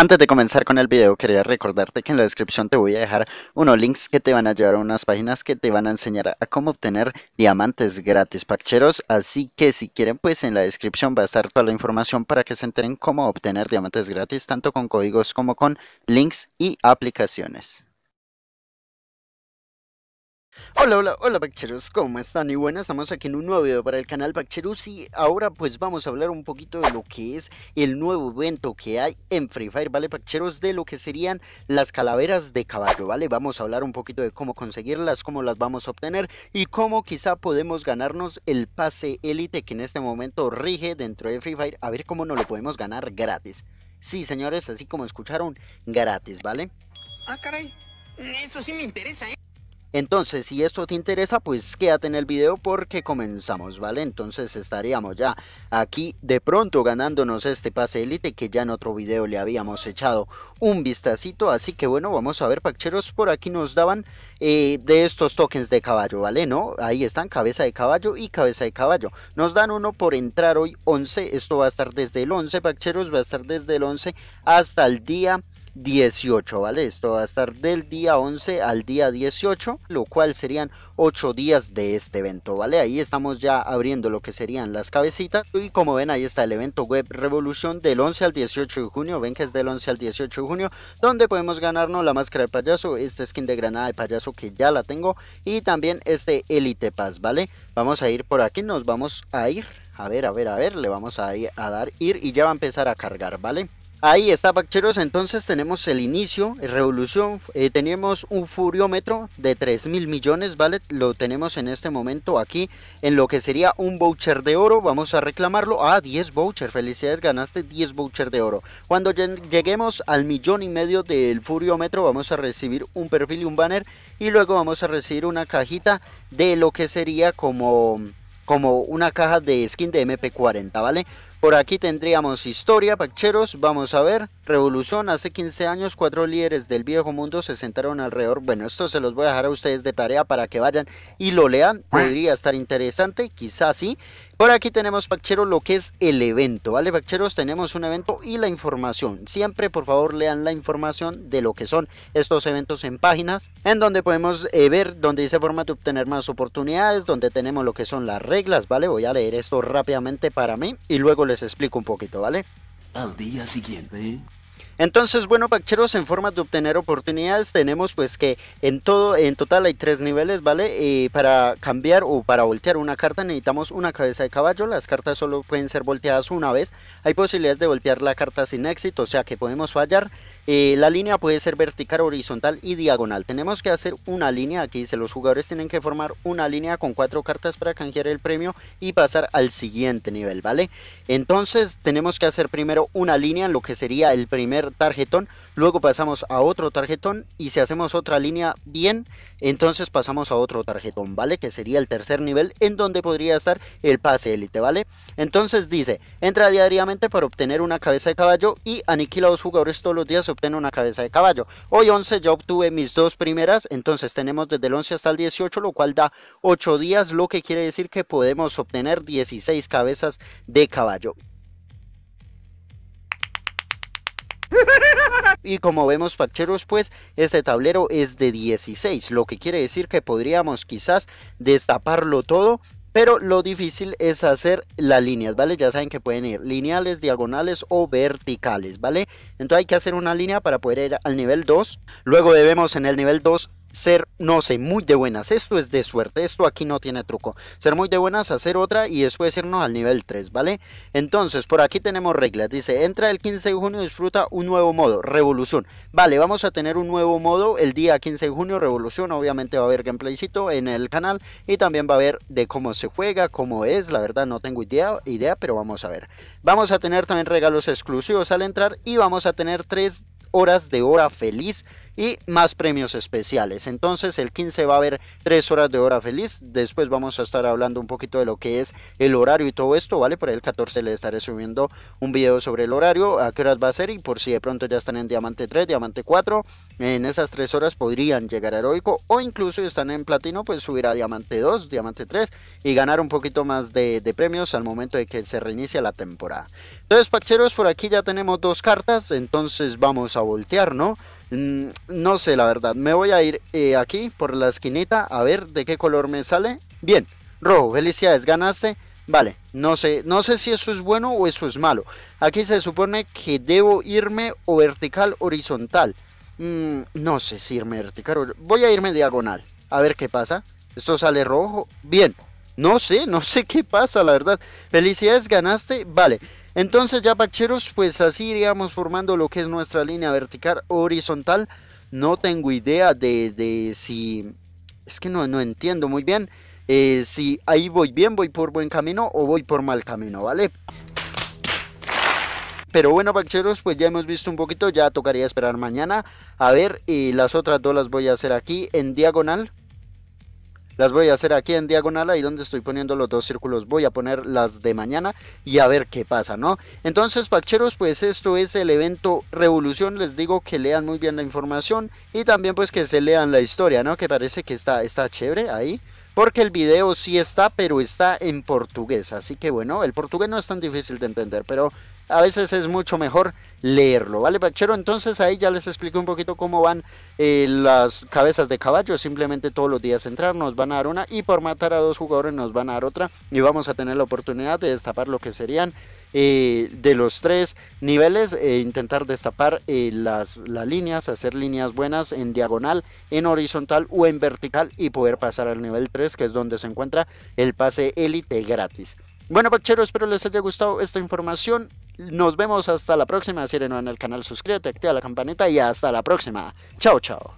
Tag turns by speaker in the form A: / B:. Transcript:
A: Antes de comenzar con el video quería recordarte que en la descripción te voy a dejar unos links que te van a llevar a unas páginas que te van a enseñar a cómo obtener diamantes gratis Pacheros. así que si quieren pues en la descripción va a estar toda la información para que se enteren cómo obtener diamantes gratis tanto con códigos como con links y aplicaciones. Hola, hola, hola Pacheros, ¿cómo están? Y bueno, estamos aquí en un nuevo video para el canal Pacheros y ahora pues vamos a hablar un poquito de lo que es el nuevo evento que hay en Free Fire, ¿vale Pacheros? De lo que serían las calaveras de caballo, ¿vale? Vamos a hablar un poquito de cómo conseguirlas, cómo las vamos a obtener y cómo quizá podemos ganarnos el pase élite que en este momento rige dentro de Free Fire, a ver cómo nos lo podemos ganar gratis. Sí, señores, así como escucharon, gratis, ¿vale? Ah, caray, eso sí me interesa, ¿eh? Entonces, si esto te interesa, pues quédate en el video porque comenzamos, ¿vale? Entonces estaríamos ya aquí de pronto ganándonos este pase élite que ya en otro video le habíamos echado un vistacito. Así que bueno, vamos a ver, pacheros, por aquí nos daban eh, de estos tokens de caballo, ¿vale? ¿No? Ahí están, cabeza de caballo y cabeza de caballo. Nos dan uno por entrar hoy 11, esto va a estar desde el 11, pacheros, va a estar desde el 11 hasta el día 18, ¿vale? Esto va a estar del día 11 al día 18, lo cual serían 8 días de este evento, ¿vale? Ahí estamos ya abriendo lo que serían las cabecitas y como ven ahí está el evento web revolución del 11 al 18 de junio, ven que es del 11 al 18 de junio, donde podemos ganarnos la máscara de payaso, este skin de granada de payaso que ya la tengo y también este Elite Pass, ¿vale? Vamos a ir por aquí, nos vamos a ir, a ver, a ver, a ver, le vamos a, ir, a dar ir y ya va a empezar a cargar, ¿vale? Ahí está, Pacheros. Entonces tenemos el inicio, eh, revolución. Eh, tenemos un furiómetro de 3 mil millones, ¿vale? Lo tenemos en este momento aquí en lo que sería un voucher de oro. Vamos a reclamarlo. Ah, 10 voucher. Felicidades, ganaste 10 voucher de oro. Cuando lleguemos al millón y medio del furiómetro, vamos a recibir un perfil y un banner. Y luego vamos a recibir una cajita de lo que sería como como una caja de skin de MP40, ¿vale? Por aquí tendríamos historia, Pacheros, vamos a ver, revolución, hace 15 años cuatro líderes del viejo mundo se sentaron alrededor, bueno, esto se los voy a dejar a ustedes de tarea para que vayan y lo lean, podría estar interesante, quizás sí. Por aquí tenemos, Pacheros, lo que es el evento, ¿vale, Pacheros? Tenemos un evento y la información, siempre por favor lean la información de lo que son estos eventos en páginas, en donde podemos eh, ver, donde dice forma de obtener más oportunidades, donde tenemos lo que son las reglas, ¿vale? Voy a leer esto rápidamente para mí y luego les explico un poquito, ¿vale? Al día siguiente. Entonces, bueno, Pacheros, en forma de obtener oportunidades, tenemos pues que en todo, en total hay tres niveles, ¿vale? Eh, para cambiar o para voltear una carta necesitamos una cabeza de caballo. Las cartas solo pueden ser volteadas una vez. Hay posibilidades de voltear la carta sin éxito, o sea que podemos fallar. Eh, la línea puede ser vertical, horizontal y diagonal. Tenemos que hacer una línea. Aquí dice los jugadores tienen que formar una línea con cuatro cartas para canjear el premio y pasar al siguiente nivel, ¿vale? Entonces tenemos que hacer primero una línea en lo que sería el primer tarjetón, luego pasamos a otro tarjetón y si hacemos otra línea bien, entonces pasamos a otro tarjetón, ¿vale? Que sería el tercer nivel en donde podría estar el pase élite, ¿vale? Entonces dice, entra diariamente para obtener una cabeza de caballo y aniquila a dos jugadores todos los días se obtiene una cabeza de caballo. Hoy 11 ya obtuve mis dos primeras, entonces tenemos desde el 11 hasta el 18, lo cual da 8 días, lo que quiere decir que podemos obtener 16 cabezas de caballo. Y como vemos pacheros pues este tablero es de 16 lo que quiere decir que podríamos quizás destaparlo todo pero lo difícil es hacer las líneas, ¿vale? Ya saben que pueden ir lineales, diagonales o verticales, ¿vale? Entonces hay que hacer una línea para poder ir al nivel 2. Luego debemos en el nivel 2 ser, no sé, muy de buenas. Esto es de suerte, esto aquí no tiene truco. Ser muy de buenas, hacer otra y después irnos al nivel 3, ¿vale? Entonces, por aquí tenemos reglas. Dice, entra el 15 de junio, disfruta un nuevo modo, revolución. Vale, vamos a tener un nuevo modo el día 15 de junio, revolución. Obviamente va a haber gameplaycito en el canal y también va a haber de cómo se juega, cómo es. La verdad no tengo idea, idea pero vamos a ver. Vamos a tener también regalos exclusivos al entrar y vamos a tener 3 horas de hora feliz y más premios especiales. Entonces el 15 va a haber 3 horas de hora feliz. Después vamos a estar hablando un poquito de lo que es el horario y todo esto, ¿vale? Por el 14 le estaré subiendo un video sobre el horario, a qué horas va a ser y por si de pronto ya están en Diamante 3, Diamante 4, en esas 3 horas podrían llegar a Heroico o incluso están en Platino, pues subir a Diamante 2, Diamante 3 y ganar un poquito más de, de premios al momento de que se reinicia la temporada. Entonces, pacheros, por aquí ya tenemos dos cartas, entonces vamos a voltear, ¿no? Mm, no sé la verdad, me voy a ir eh, aquí por la esquinita a ver de qué color me sale. Bien, rojo, felicidades, ganaste. Vale, no sé, no sé si eso es bueno o eso es malo. Aquí se supone que debo irme o vertical horizontal. Mm, no sé si irme vertical, voy a irme diagonal. A ver qué pasa. Esto sale rojo. Bien, no sé, no sé qué pasa, la verdad. Felicidades, ganaste. Vale, entonces ya pacheros, pues así iríamos formando lo que es nuestra línea vertical horizontal. No tengo idea de, de si... Es que no, no entiendo muy bien eh, si ahí voy bien, voy por buen camino o voy por mal camino, ¿vale? Pero bueno, pacheros, pues ya hemos visto un poquito, ya tocaría esperar mañana. A ver, y las otras dos las voy a hacer aquí en diagonal, las voy a hacer aquí en diagonal, ahí donde estoy poniendo los dos círculos. Voy a poner las de mañana y a ver qué pasa, ¿no? Entonces, Pacheros, pues esto es el evento Revolución. Les digo que lean muy bien la información y también pues que se lean la historia, ¿no? Que parece que está, está chévere ahí porque el video sí está, pero está en portugués. Así que bueno, el portugués no es tan difícil de entender, pero a veces es mucho mejor leerlo, ¿vale, Pachero? Entonces ahí ya les expliqué un poquito cómo van eh, las cabezas de caballo. Simplemente todos los días entrar, nos van a dar una y por matar a dos jugadores nos van a dar otra. Y vamos a tener la oportunidad de destapar lo que serían eh, de los tres niveles, e intentar destapar eh, las, líneas, hacer líneas buenas en diagonal, en horizontal o en vertical y poder pasar al nivel 3 que es donde se encuentra el pase élite gratis. Bueno, Pachero espero les haya gustado esta información. Nos vemos hasta la próxima. Si eres nuevo en el canal, suscríbete, activa la campanita y hasta la próxima. Chao, chao.